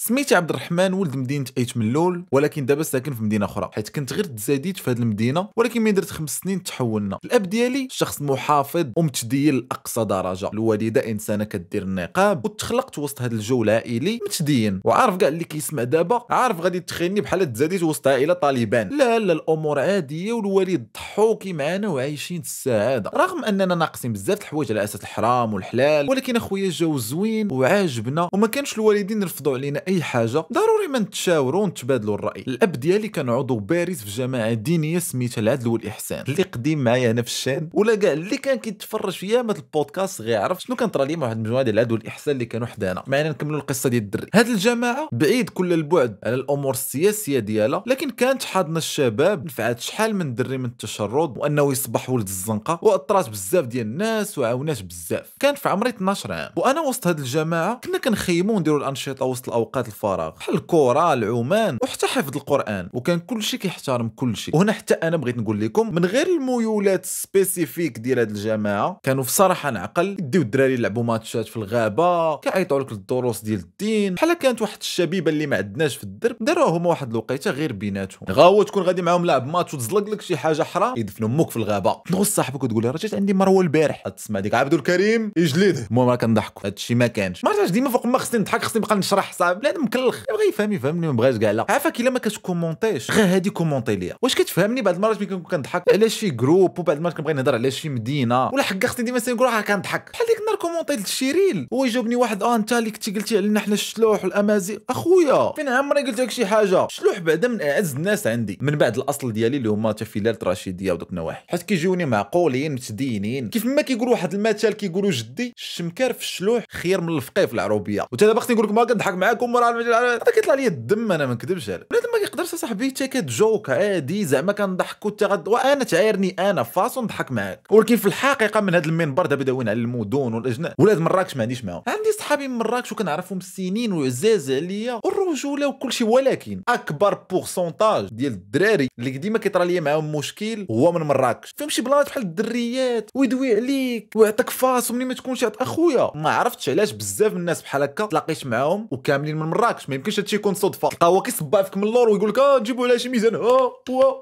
سميتي عبد الرحمن ولد مدينه ايت ملول ولكن دابا ساكن في مدينه اخرى حيت كنت غير تزاديت في هذه المدينه ولكن من درت خمس سنين تحولنا الاب ديالي شخص محافظ ومتدين لاقصى درجه الوالده انسانه كدير النقاب وتخلقت وسط هذا الجو العائلي متدين وعارف كاع اللي كيسمع دابا عارف غادي تخيلني بحال تزاديت وسط عائله طالبان لا لا الامور عاديه والوالد ضحوكي معانا وعايشين السعاده رغم اننا ناقصين بزاف الحوايج على اساس الحرام والحلال ولكن اخويا الجو زوين وعاجبنا وما كانش الوالدين يرفضوا علينا اي حاجه ضروري ما نتشاوروا ونتبادلوا الراي الاب ديالي كان عضو بارز في جماعه دينيه سميتها العدل والاحسان اللي قديم معايا انا في الشان ولا كاع اللي كان كيتفرج فيا مثل البودكاست غيعرف شنو لي مع واحد المجموعه ديال العدل والاحسان اللي كانوا حدانا معنا نكملوا القصه ديال الدري هذه الجماعه بعيد كل البعد على الامور السياسيه ديالها لكن كانت حاضنه الشباب نفعت شحال من دري من التشرد وانه يصبح ولد الزنقه واطرات بزاف ديال الناس وعاونات بزاف كان في عمري 12 عام وانا وسط هذه الجماعه كنا كنخيموا ونديروا الانشطه وسط الاوقات اوقات الفراغ بحال الكره العمان وحتى حفظ القران وكان كلشي كيحترم كلشي وهنا حتى انا بغيت نقول لكم من غير الميولات سبيسيفيك ديال هاد الجماعه كانوا بصراحه نعقل يديو الدراري يلعبوا ماتشات في الغابه كيعيطوا لك الدروس ديال الدين بحال كانت واحد الشبيبه اللي ما عندناش في الدرب داروها هما واحد الوقيته غير بيناتهم غاوة تكون غادي معاهم لاعب ماتش وتزلق لك شي حاجه حرام يدفنوا امك في الغابه تنغص صاحبك وتقول له راه جيت عندي مروه البارح تسمع ديك عبد الكريم يجلده المهم راه كنضحكوا هادشي ما كانش ما عرفتش ديما فوق ما خصني نضحك خصني نبقى نشرح صاحبي بنادم مكلخ بغى يفهم يفهمني ما بغاش كاع لا عافاك الا ما كتكومونتيش غير هادي كومونتي ليا واش كتفهمني بعض المرات ملي كنكون كنضحك على شي جروب وبعض المرات كنبغي نهضر على شي مدينه ولا حق اختي ديما نقول راه كنضحك بحال ديك النهار كومونتيت للشيريل هو يجاوبني واحد اه انت اللي كنتي قلتي علينا حنا الشلوح والامازيغ اخويا فين عمري قلت لك شي حاجه الشلوح بعدا من اعز الناس عندي من بعد الاصل ديالي اللي هما تفيلات رشيديه ودوك النواحي حيت كيجوني معقولين متدينين كيف ما كيقولوا واحد المثل كيقولوا جدي الشمكار في الشلوح خير من الفقيه في العروبيه وتا دابا خصني نقول ما كنضحك معاكم بومران هذاك كيطلع لي الدم انا ما نكذبش عليك بنادم ما كيقدرش اصاحبي حتى كتجوك عادي زعما كنضحك وانت غد وانا تعايرني انا فاصون نضحك معاك ولكن في الحقيقه من هذا المنبر دابا داوين على المدن والاجناء ولاد مراكش ما عنديش معاهم عندي صحابي من مراكش وكنعرفهم سنين وعزاز عليا والرجوله وكل شيء ولكن اكبر بورسونتاج ديال الدراري اللي ديما كيطرى ليا معاهم مشكل هو من مراكش فيهم شي بلاصه بحال الدريات ويدوي عليك ويعطيك فاص وملي ما تكونش اخويا ما عرفتش علاش بزاف من الناس بحال هكا تلاقيت معاهم وكاملين من مراكش ما يمكنش هادشي يكون صدفه تا هو كيصبع فيك من اللور ويقول لك اه جيبوا على شي ميزان اه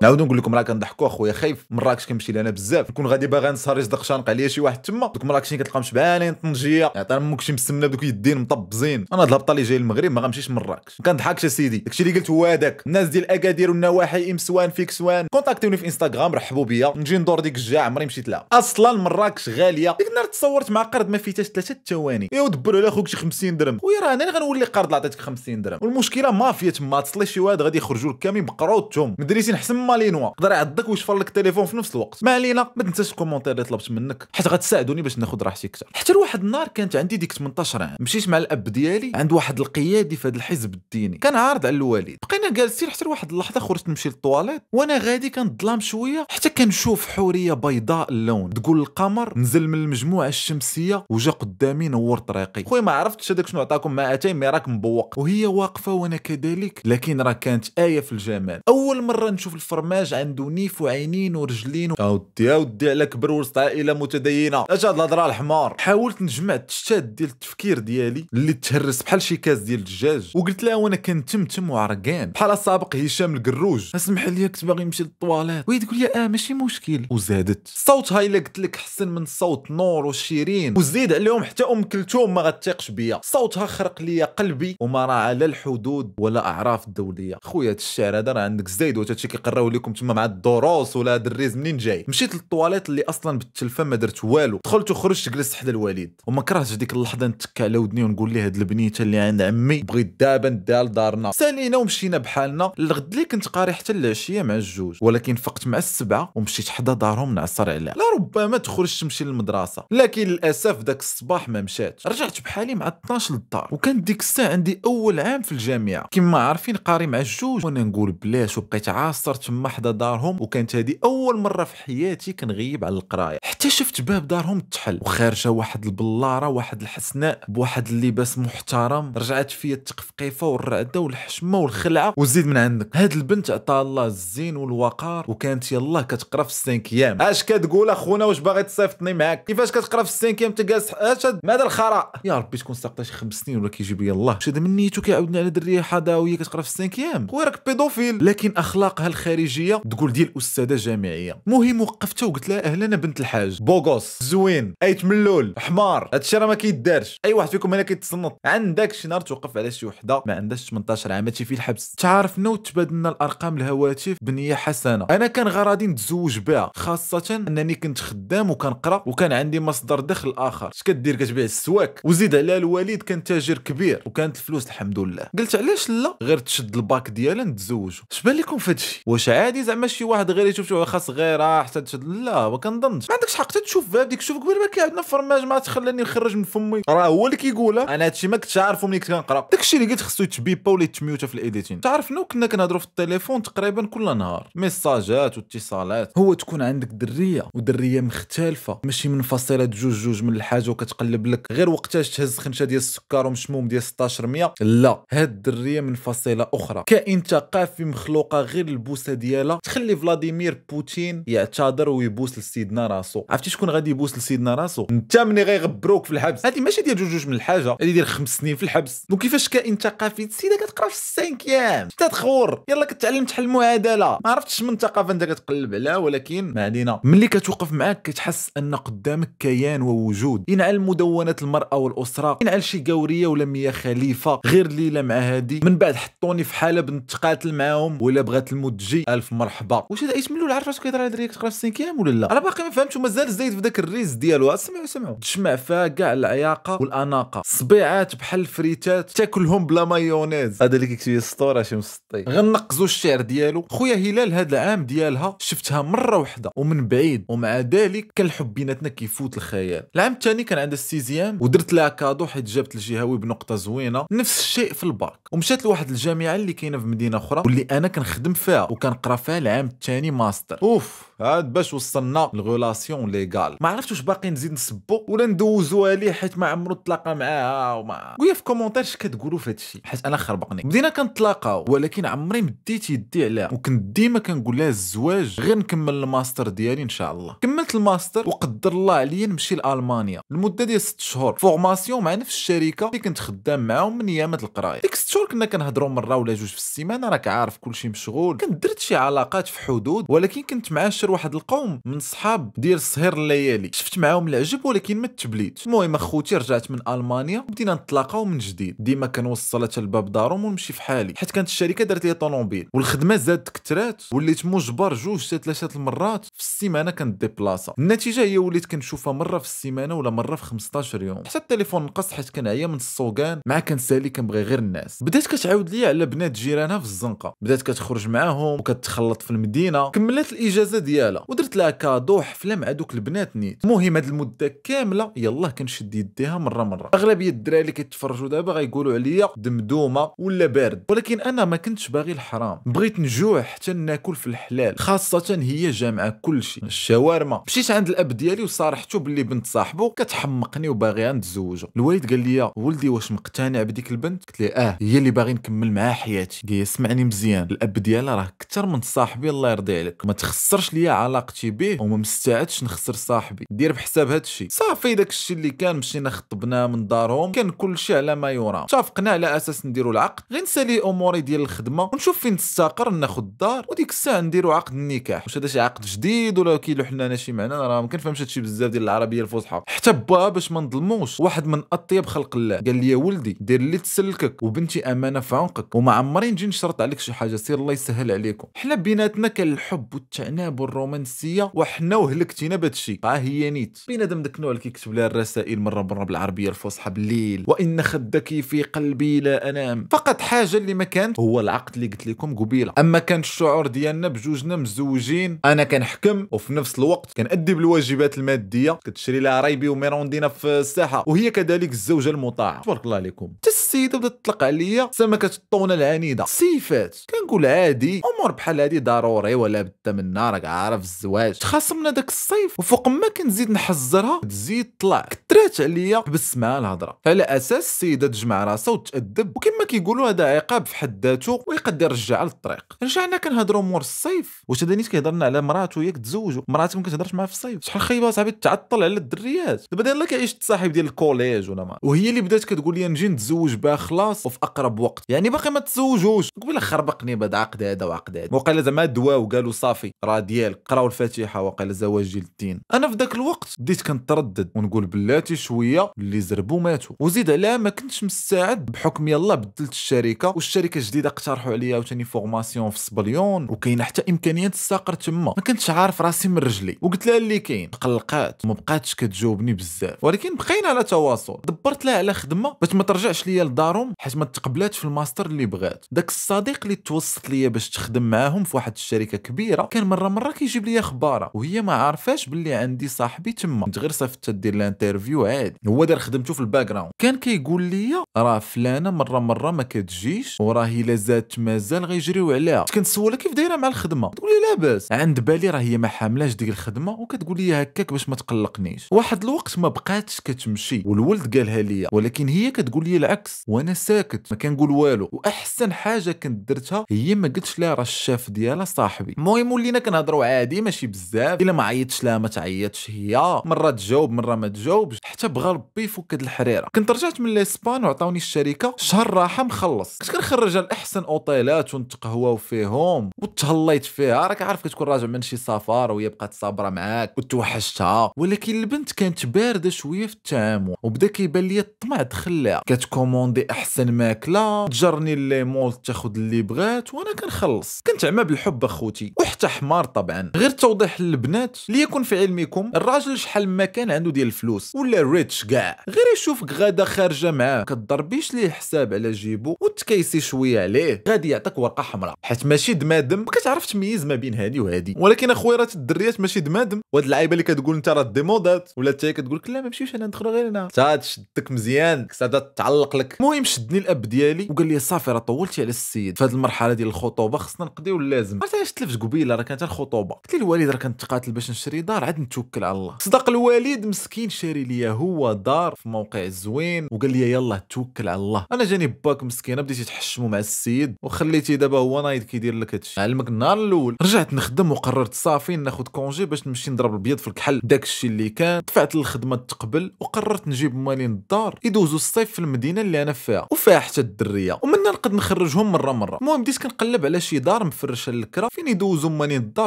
نعاود نقول لكم راه كنضحكوا اخويا خايف مراكش كنمشي لهنا بزاف نكون غادي باغي نسهر يصدق شانق عليا شي واحد تما دوك مراكشين كتلقاهم شبعانين طنجيه عطانا يعني طيب، امك شي مسمنه دوك يدين مطبزين انا هاد الهبطه اللي جاي المغرب ما غنمشيش مراكش ما كنضحكش اسيدي داكشي اللي قلت هو هذاك الناس ديال اكادير والنواحي ام سوان فيك سوان كونتاكتيوني في انستغرام رحبوا بيا نجي ندور ديك الجاع عمري مشيت لها اصلا مراكش غاليه ديك النهار تصورت مع قرض ما فيتاش ثلاثه ثواني ايوا دبر على خوك شي 50 درهم خويا راه انا اللي غنولي قرض عطيتك 50 درهم والمشكله مافيا تما تصلي شي واحد غادي يخرجوا لك كامل بقراو التهم مدريتي نحسن مالينوا يقدر يعضك ويشفر لك التليفون في نفس الوقت ما علينا ما تنساش الكومونتير اللي طلبت منك حيت غتساعدوني باش ناخذ راحتي اكثر حتى لواحد النهار كانت عندي ديك 18 عام مشيت مع الاب ديالي عند واحد القيادي في هذا الحزب الديني كان عارض على الوالد بقينا جالسين حتى لواحد اللحظه خرجت نمشي للطواليت وانا غادي كنظلام شويه حتى كنشوف حوريه بيضاء اللون تقول القمر نزل من المجموعه الشمسيه وجا قدامي نور طريقي خويا ما عرفتش هذاك شنو عطاكم ما اتاي مي راك مبور تتفوق وهي واقفه وانا كذلك لكن راه كانت ايه في الجمال اول مره نشوف الفرماج عنده نيف وعينين ورجلين اودي اودي على كبر وسط عائله متدينه اش هاد الهضره الحمار حاولت نجمع التشتات ديال التفكير ديالي اللي تهرس بحال شي كاس ديال الدجاج وقلت لها وانا كنتمتم وعرقان بحال السابق هشام القروج اسمح لي كنت باغي نمشي للطواليت وهي تقول لي اه ماشي مشكل وزادت صوتها الا قلت لك حسن من صوت نور وشيرين وزيد عليهم حتى ام كلثوم ما غتيقش بيا صوتها خرق لي قلبي وما راه على الحدود ولا اعراف الدوليه خويا هذا الشعر هذا راه عندك زايد وتا شي كيقراو لكم تما مع الدروس ولا هاد الريز منين جاي مشيت للطواليت اللي اصلا بالتلفه ما درت والو دخلت وخرجت جلست حدا الوالد وما كرهتش ديك اللحظه نتكى على ودني ونقول ليه هاد البنيته اللي عند عمي بغيت دابا نديها لدارنا سالينا ومشينا بحالنا الغد اللي كنت قاري حتى العشيه مع الجوج ولكن فقت مع السبعه ومشيت حدا دارهم نعصر عليها لربما تخرج تمشي للمدرسه لكن للاسف داك الصباح ما مشات رجعت بحالي مع 12 للدار وكان ديك الساعه عندي اول عام في الجامعه كما عارفين قاري مع الجوج وانا نقول بلاش وبقيت عاصر تما حدا دارهم وكانت هذه اول مره في حياتي كنغيب على القرايه حتى شفت باب دارهم تحل وخارجه واحد البلاره واحد الحسناء بواحد اللباس محترم رجعت فيا التقفقيفه والرعده والحشمه والخلعه وزيد من عندك هاد البنت عطا الله الزين والوقار وكانت يلاه كتقرا في السينكيام اش كتقول اخونا واش باغي تصيفطني معاك كيفاش كتقرا في السينكيام تجلس اش ماذا الخرا يا ربي تكون ساقطه شي خمس سنين ولا كيجيب لي الله شد من نيتو عاودنا على دريه حضاويه كتقرا في السانكيام خويا راك بيدوفيل لكن اخلاقها الخارجيه تقول ديال استاذه جامعيه المهم وقفت وقلت لها اهلا بنت الحاج بوغوس زوين ايت ملول حمار هادشي راه ما كيدارش اي واحد فيكم هنا كيتصنط عندك شي نهار توقف على شي وحده ما عندهاش 18 عام تي في الحبس تعرفنا وتبادلنا الارقام الهواتف بنيه حسنه انا كان غرضي نتزوج بها خاصه انني كنت خدام وكنقرا وكان عندي مصدر دخل اخر اش كدير كتبيع السواك وزيد على الوالد كان تاجر كبير وكانت الفلوس الحمد لله قلت علاش لا غير تشد الباك ديالها نتزوجوا اش بان لكم هادشي واش عادي زعما شي واحد غير يشوف شي خاص غير آه، حتى تشد لا ما كنظنش ما عندكش حق تشوف ديك شوف قبل ما كيعدنا فرماج ما تخلاني نخرج من فمي راه هو اللي كيقولها انا هادشي ما كنتش عارفه ملي كنت كنقرا داكشي اللي قلت خصو يتبيبا ولا يتميوتا في الايديتين تعرف نو كنا كنهضروا في التليفون تقريبا كل نهار ميساجات واتصالات هو تكون عندك دريه ودريه مختلفه ماشي من فصيله جوج جوج من الحاجه وكتقلب لك غير وقتاش تهز خنشه ديال السكر ومشموم ديال 16 100% لا هاد الدريه من فصيله اخرى كائن ثقافي مخلوقه غير البوسه ديالها تخلي فلاديمير بوتين يعتذر ويبوس لسيدنا راسو عرفتي شكون غادي يبوس لسيدنا راسو انت ملي غيغبروك في الحبس هذه ماشي ديال جوج من الحاجه هادي ديال خمس سنين في الحبس دونك كيفاش كائن ثقافي سيدة كتقرا في السانكيام انت تخور يلا كتعلم تحل المعادله ما عرفتش من ثقافه انت كتقلب عليها ولكن ما علينا ملي كتوقف معاك كتحس ان قدامك كيان ووجود ينعل مدونات المراه والاسره ينعل شي قوريه ولا ميا خليفه وقفه غير ليله مع هادي من بعد حطوني في حاله بنتقاتل معاهم ولا بغات الموت تجي الف مرحبا واش هذا اسم الاول عارف اش كيهضر هاد تقرا في السينكيام ولا لا انا باقي ما فهمتش ومازال زايد في ذاك الريز ديالو اسمعوا سمعوا تجمع فيها كاع العياقه والاناقه صبيعات بحال الفريتات تاكلهم بلا مايونيز هذا اللي كيكتب السطور شي مسطي غنقزوا الشعر ديالو خويا هلال هذا العام ديالها شفتها مره واحده ومن بعيد ومع ذلك كان الحب بيناتنا كيفوت الخيال العام الثاني كان عندها السيزيام ودرت لها كادو حيت جابت الجهاوي بنقطه زوينه نفس الشيء في الباك ومشات لواحد الجامعه اللي كاينه في مدينه اخرى واللي انا كنخدم فيها وكنقرا فيها العام الثاني ماستر اوف هاد باش وصلنا لغولاسيون ليغال ما عرفتش واش باقي نزيد نسبو ولا ندوزوها ليه حيت ما عمرو تلاقى معاها وما قولي في كومونتير اش كتقولوا في هادشي حيت انا خربقني بدينا كنتلاقاو ولكن عمري مديت يدي عليها وكنت ديما كنقول لها الزواج غير نكمل الماستر ديالي ان شاء الله كملت الماستر وقدر الله عليا نمشي لالمانيا المده ديال 6 شهور فورماسيون مع نفس الشركه اللي كنت خدام معاهم من من مثل القرايه ديك ست شهور كنا كنهضروا مره ولا جوج في السيمانه راك عارف كلشي مشغول كنت درت شي علاقات في حدود ولكن كنت معاشر واحد القوم من صحاب ديال السهر الليالي شفت معاهم العجب ولكن ما تبليت المهم اخوتي رجعت من المانيا وبدينا نتلاقاو من جديد ديما كنوصل حتى لباب دارهم ونمشي في حالي حيت كانت الشركه دارت لي طوموبيل والخدمه زادت كثرات وليت مجبر جوج حتى ثلاثه المرات في السيمانه كنديبلاصا النتيجه هي وليت كنشوفها مره في السيمانه ولا مره في 15 يوم حتى التليفون نقص حيت كنعيا من السوقان مع كنسالي اللي كنبغي غير الناس بدات كتعاود ليا على بنات جيرانها في الزنقه بدات كتخرج معاهم وكتخلط في المدينه كملت الاجازه ديالها ودرت لها كادو حفله مع دوك البنات نيت المهم هاد المده كامله يلاه كنشد يديها مره مره اغلبيه الدراري اللي كيتفرجوا دابا غيقولوا عليا دمدومه ولا بارد ولكن انا ما كنتش باغي الحرام بغيت نجوع حتى ناكل في الحلال خاصه هي جامعه كلشي الشاورما مشيت عند الاب ديالي وصارحته باللي بنت صاحبه كتحمقني وباغيها نتزوجو الوالد قال لي ولدي واش مقتنع بديك ديك البنت قلت لي اه هي اللي باغي نكمل معاها حياتي قال سمعني مزيان الاب ديالها راه اكثر من صاحبي الله يرضي عليك ما تخسرش ليا علاقتي به وما مستعدش نخسر صاحبي دير بحساب هذا الشيء صافي داك الشيء اللي كان مشينا خطبنا من دارهم كان كل شيء على ما يرام اتفقنا على اساس نديروا العقد غير نسالي اموري ديال الخدمه ونشوف فين نستقر ناخذ الدار وديك الساعه نديروا عقد النكاح واش هذا شي عقد جديد ولا كيلو حنا انا شي معنى راه ما كنفهمش هادشي بزاف ديال العربيه الفصحى حتى با باش ما نظلموش واحد من اطيب خلق الله قال لي ولدي دير لي اللي تسلكك وبنتي امانه في عنقك وما عمرين نجي نشرط عليك شي حاجه سير الله يسهل عليكم حنا بيناتنا كان الحب والتعناب والرومانسيه وحنا وهلكتينا الشيء ها آه، هي نيت بنادم داك النوع اللي كيكتب لها الرسائل مره مره بالعربيه الفصحى بالليل وان خدك في قلبي لا انام فقط حاجه اللي ما كانت هو العقد اللي قلت لكم قبيله اما كان الشعور ديالنا بجوجنا مزوجين انا كنحكم وفي نفس الوقت كنأدي بالواجبات الماديه كتشري لها رايبي وميروندينا في الساحه وهي كذلك الزوجه المطاعه تبارك الله عليكم السيده بدات تطلق عليا سمكه الطونه العنيده سيفات كنقول عادي امور بحال هادي ضروري ولا بدا من راك عارف الزواج تخاصمنا داك الصيف وفوق ما كنزيد نحزرها تزيد طلع كثرات عليا حبس معها الهضره على اساس السيده تجمع راسها وتادب وكما كيقولوا هذا عقاب في حد ذاته ويقدر يرجع للطريق رجعنا كنهضروا مور الصيف واش هذا نيت كيهضرنا على مراته ياك تزوجوا مراته ما كتهضرش معاه في الصيف شحال خايبه صاحبي تعطل على الدريات دابا يلاه كيعيش عيش تصاحب ديال الكوليج ولا ما وهي اللي بدات كتقول لي نجي نتزوج بها خلاص وفي اقرب وقت يعني باقي ما تزوجوش قبل خربقني بعد عقد هذا وعقد هذا وقال زعما دواو وقالوا صافي راه ديالك قراو الفاتحه وقال زواج ديال الدين انا في ذاك الوقت بديت كنتردد ونقول بلاتي شويه اللي زربوا ماتوا وزيد عليها ما كنتش مستعد بحكم يلا بدلت الشركه والشركه الجديده اقترحوا عليا عاوتاني فورماسيون في سبليون وكاين حتى امكانيه الساقر تما ما كنتش عارف راسي من رجلي وقلت لها اللي كاين تقلقات وما بقاتش كتجاوبني بزاف ولكن بقينا على تواصل دبرت لها على خدمه باش ما ترجعش ليا ديال دارهم حيت ما تقبلاتش في الماستر اللي بغات داك الصديق اللي توسط ليا باش تخدم معاهم في واحد الشركه كبيره كان مره مره كيجيب ليا اخباره وهي ما عارفاش باللي عندي صاحبي تما كنت غير صيفطت دير الانترفيو عادي هو دار خدمته في الباك جراوند كان كيقول لي راه فلانه مره مره ما كتجيش وراهي الا زادت مازال غيجريو عليها كنت سولها كيف دايره مع الخدمه تقول لي لاباس عند بالي راه هي ما حاملاش ديك الخدمه وكتقول لي هكاك باش ما تقلقنيش واحد الوقت ما بقاتش كتمشي والولد قالها ليا ولكن هي كتقول لي العكس وانا ساكت ما كنقول والو واحسن حاجه كنت درتها هي ما قلتش لها راه الشاف ديالها صاحبي المهم ولينا كنهضروا عادي ماشي بزاف الا ما عيطتش لها ما تعيطش هي مره تجاوب مره ما تجاوبش حتى بغى ربي يفك هاد الحريره كنت رجعت من ليسبان وعطاوني الشركه شهر راحه مخلص كنت كنخرجها لاحسن اوتيلات ونتقهواو فيهم وتهليت فيها راك عارف كتكون راجع من شي سفر وهي بقات صابره معاك وتوحشتها ولكن البنت كانت بارده شويه في التعامل وبدا كيبان لي الطمع دخل لها كتكومون كوموندي احسن ماكله تجرني لي مول تاخد اللي بغات وانا كنخلص كنت كنتعمى بالحب اخوتي وحتى حمار طبعا غير توضيح للبنات ليكن في علمكم الراجل شحال ما كان عنده ديال الفلوس ولا ريتش كاع غير يشوفك غاده خارجه معاه كضربيش ليه حساب على جيبو وتكيسي شويه عليه غادي يعطيك ورقه حمراء حيت ماشي دمادم ما كتعرف تميز ما بين هادي وهادي ولكن اخويا راه الدريات ماشي دمادم وهاد اللعيبه اللي كتقول انت راه ديمودات ولا انت كتقول لك لا ما مشيش انا ندخل غير هنا تشدك مزيان كسادا تعلق لك المهم شدني الاب ديالي وقال لي صافي راه طولتي على السيد في هذه المرحله ديال الخطوبه خصنا نقضيو اللازم عرفتي علاش تلفت قبيله راه كانت الخطوبه قلت لي الوالد راه كنتقاتل باش نشري دار عاد نتوكل على الله صدق الوالد مسكين شاري ليا هو دار في موقع زوين وقال لي يلا توكل على الله انا جاني باك مسكينه بديتي تحشمو مع السيد وخليتي دابا هو نايض كيدير لك هادشي علمك النهار الاول رجعت نخدم وقررت صافي ناخد كونجي باش نمشي نضرب البيض في الكحل داك الشيء اللي كان دفعت للخدمه تقبل وقررت نجيب مالين الدار يدوزوا الصيف في المدينه اللي انا فيها وفيها حتى الدريه ومن نقد نخرجهم مره مره المهم بديت كنقلب على شي دار مفرشه للكرا فين يدوزو ماني الدار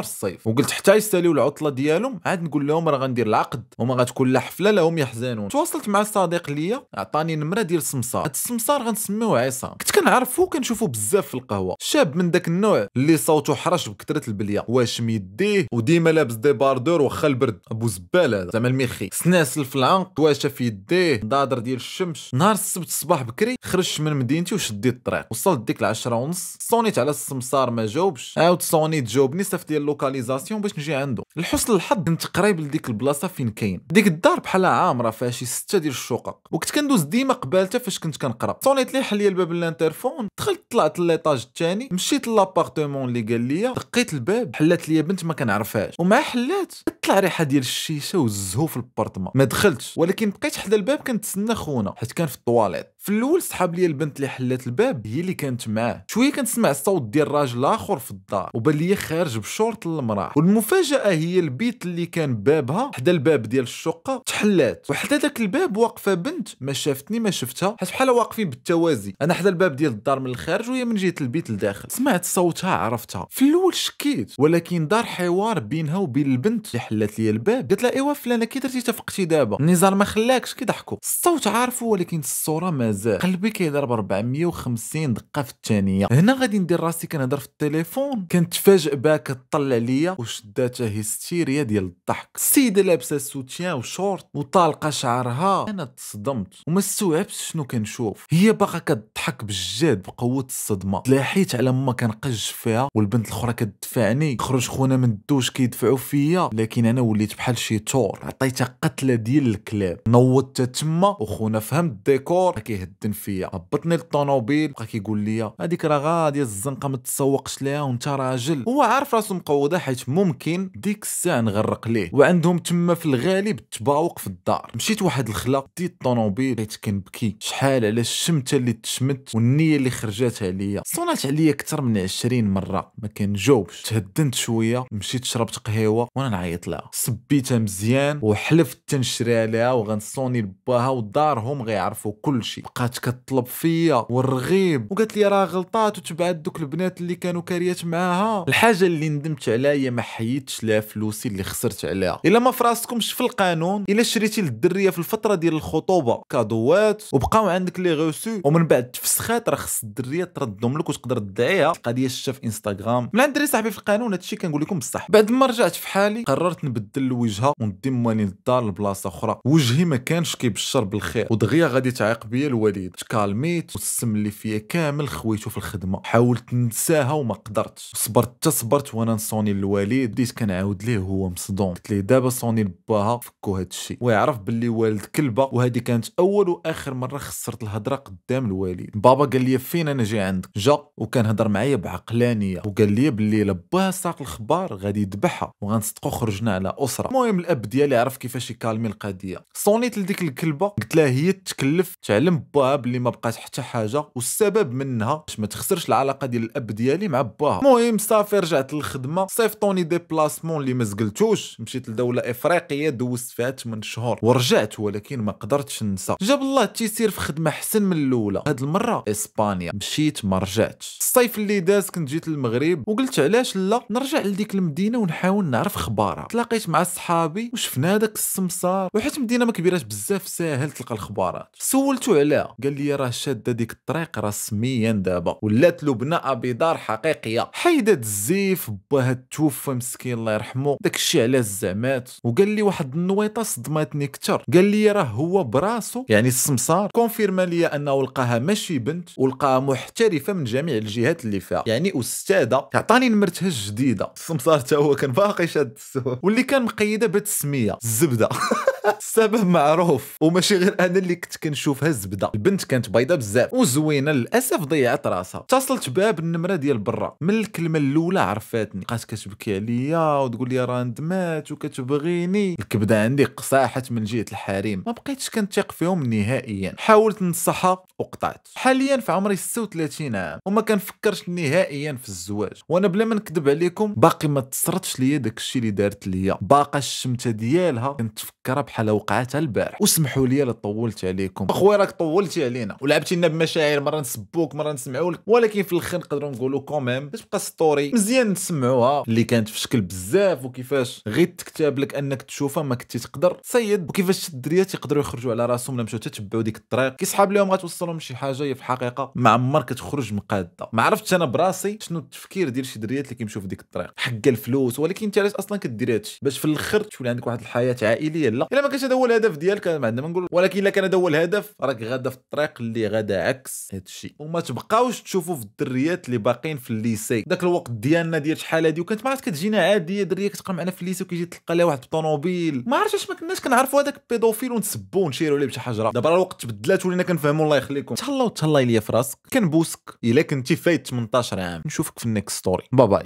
الصيف وقلت حتى يستاليو العطله ديالهم عاد نقول لهم راه غندير العقد وما غتكون لا حفله لا هم يحزنون تواصلت مع صديق ليا عطاني نمره ديال السمسار هاد السمسار غنسميوه عصام كنت كنعرفو كنشوفو بزاف في القهوه شاب من داك النوع اللي صوته حرش بكثره البليه واش يديه وديما لابس دي باردور وخا البرد ابو زبال هذا زعما الميخي سناسل في العنق واش في يديه دادر ديال الشمس نهار السبت الصباح بكري خرجت من مدينتي وشديت الطريق وصلت ديك العشرة ونص صونيت على السمسار ما جاوبش عاود صونيت جاوبني صيفط لي اللوكاليزاسيون باش نجي عنده لحسن الحظ كنت قريب لديك البلاصه فين كاين ديك الدار بحالها عامره فيها شي سته ديال الشقق وكنت كندوز ديما قبالته فاش كنت كنقرا صونيت لي حل لي الباب الانترفون دخلت طلعت لليطاج الثاني مشيت لابارتمون اللي قال لي دقيت الباب حلات لي بنت ما كنعرفهاش ومع حلات طلع ريحه ديال الشيشه والزهو في البارتمون ما دخلتش ولكن بقيت حدا الباب كنتسنى خونا حيت كان في الطواليت في الاول سحاب لي البنت اللي حلات الباب هي اللي كانت معاه شويه كنسمع الصوت ديال راجل اخر في الدار وبان لي خارج بشورت المراه والمفاجاه هي البيت اللي كان بابها حدا الباب ديال الشقه تحلات وحتى داك الباب واقفه بنت ما شافتني ما شفتها حيت بحال واقفين بالتوازي انا حدا الباب ديال الدار من الخارج وهي من جهه البيت لداخل سمعت صوتها عرفتها في الاول شكيت ولكن دار حوار بينها وبين البنت اللي حلات لي الباب قالت لها ايوا فلانه كي درتي تفقتي دابا النزار ما خلاكش كيضحكوا الصوت عارفه ولكن الصوره ما مازال قلبي كيضرب 450 دقه في الثانيه هنا غادي ندير راسي كنهضر في التليفون كنتفاجئ بها كطلع ليا وشداتها هيستيريا ديال الضحك السيده لابسه سوتيان وشورت وطالقه شعرها انا تصدمت وما استوعبتش شنو كنشوف هي باقا كضحك بجد بقوه الصدمه تلاحيت على ما كنقج فيها والبنت الاخرى كتدفعني خرج خونا من الدوش كيدفعوا فيا لكن انا وليت بحال شي تور عطيتها قتله ديال الكلاب نوضت تما وخونا فهم الديكور يهدن فيا هبطني للطوموبيل بقى كيقول لي هذيك راه غاديه الزنقه ما تسوقش ليها وانت راجل هو عارف راسو مقوده حيت ممكن ديك الساعه نغرق ليه وعندهم تما في الغالب التباوق في الدار مشيت واحد الخلا ديت الطوموبيل بقيت كنبكي شحال على الشمته اللي تشمت والنيه اللي خرجت عليا صونات عليا اكثر من 20 مره ما كنجاوبش تهدنت شويه مشيت شربت قهوه وانا نعيط لها سبيتها مزيان وحلفت تنشري عليها وغنصوني لباها ودارهم غيعرفوا كلشي بقات كطلب فيا والرغيب وقالت لي راه غلطات وتبعت دوك البنات اللي كانوا كاريات معاها الحاجه اللي ندمت عليها هي ما حيدتش لها فلوسي اللي خسرت عليها الا ما فراسكمش في القانون الا شريتي للدريه في الفتره ديال الخطوبه كادوات وبقاو عندك لي غوسو ومن بعد تفسخات راه خص الدريه تردهم لك وتقدر تدعيها القضيه شفتها في انستغرام من عند صاحبي في القانون هادشي كنقول لكم بصح بعد ما رجعت في حالي قررت نبدل الوجهه وندي مالي الدار لبلاصه اخرى وجهي ما كانش كيبشر بالخير ودغيا غادي تعيق بيا الوليد تكالميت والسم اللي فيا كامل خويته في الخدمه حاولت ننساها وما قدرتش صبرت حتى صبرت وانا نصوني للوالد بديت كنعاود ليه وهو مصدوم قلت ليه دابا صوني لباها فكو هاد الشيء ويعرف باللي والد كلبه وهذه كانت اول واخر مره خسرت الهضره قدام الوالد بابا قال لي فين انا جاي عندك جا وكان هضر معايا بعقلانيه وقال لي باللي لباها ساق الخبار غادي يذبحها وغنصدقوا خرجنا على اسره المهم الاب ديالي عرف كيفاش يكالمي القضيه صونيت لديك الكلبه قلت لها هي تكلف تعلم باها بلي ما بقات حتى حاجه والسبب منها باش ما تخسرش العلاقه ديال الاب ديالي مع باها المهم صافي رجعت للخدمه صيفطوني ديبلاسمون اللي ما زقلتوش مشيت لدوله افريقيه دوزت فيها 8 شهور ورجعت ولكن ما قدرتش ننسى جاب الله التيسير في خدمه احسن من الاولى هاد المره اسبانيا مشيت ما رجعتش الصيف اللي داز كنت جيت للمغرب وقلت علاش لا نرجع لديك المدينه ونحاول نعرف اخبارها تلاقيت مع صحابي وشفنا داك السمسار وحيت مدينه ما كبيراش بزاف ساهل تلقى الخبارات سولتو عليها قال لي راه شاد ديك الطريق رسميا دابا ولات بناء بدار حقيقيه حيدت الزيف باها توفى مسكين الله يرحمه داك الشيء على الزعمات وقال لي واحد النويطه صدمتني كثر قال لي راه هو براسو يعني السمسار كونفيرما لي انه لقاها ماشي بنت ولقاها محترفه من جميع الجهات اللي فيها يعني استاذه عطاني نمرتها الجديده السمسار حتى هو كان باقي شاد واللي كان مقيده بالتسميه الزبده السبب معروف وماشي غير انا اللي كنت كنشوفها زبده البنت كانت بيضه بزاف وزوينه للاسف ضيعت راسها اتصلت بها بالنمره ديال برا من الكلمه الاولى عرفاتني بقات كتبكي عليا وتقول لي راه ندمات وكتبغيني الكبده عندي قصاحت من جهه الحريم ما بقيتش كنثق فيهم نهائيا حاولت نصحها وقطعت حاليا في عمري 36 عام وما كنفكرش نهائيا في الزواج وانا بلا ما نكذب عليكم باقي ما تصرتش ليا داك الشيء اللي دارت ليا باقا الشمته ديالها كنتفكرها بحال وقعات البارح وسمحوا لي لا طولت عليكم اخويا راك طولتي علينا ولعبتي لنا بمشاعر مره نسبوك مره نسمعوا لك ولكن في الاخر نقدروا نقولوا كوميم باش تبقى ستوري مزيان نسمعوها اللي كانت في شكل بزاف وكيفاش غير تكتب لك انك تشوفها ما كنتي تقدر تصيد وكيفاش الدريات يقدروا يخرجوا على راسهم لما مشاو تتبعوا ديك الطريق كيسحاب لهم غتوصلهم شي حاجه هي في الحقيقه ما عمر كتخرج مقاده ما عرفتش انا براسي شنو التفكير ديال شي دريات اللي كيمشيو في ديك الطريق حق الفلوس ولكن انت علاش اصلا كدير هادشي باش في الاخر تولي عندك واحد الحياه عائليه لا الا ما كانش هذا هو الهدف ديالك ما عندنا ما نقول ولكن الا كان هذا هو الهدف راك غادا في الطريق اللي غادا عكس هذا الشيء وما تبقاوش تشوفوا في الدريات اللي باقيين في الليسي داك الوقت ديالنا ديال شحال هادي وكانت مرات كتجينا عاديه دريه كتقرا معنا في الليسي وكيجي تلقى لها واحد بطونوبيل ما عرفتش اش ما كناش كنعرفوا هذاك البيدوفيل ونسبوه ونشيروا عليه بشي حجره دابا الوقت تبدلات ولينا كنفهموا الله يخليكم تهلاو تهلاي ليا في راسك كنبوسك الا كنتي فايت 18 عام نشوفك في النيكست ستوري باي باي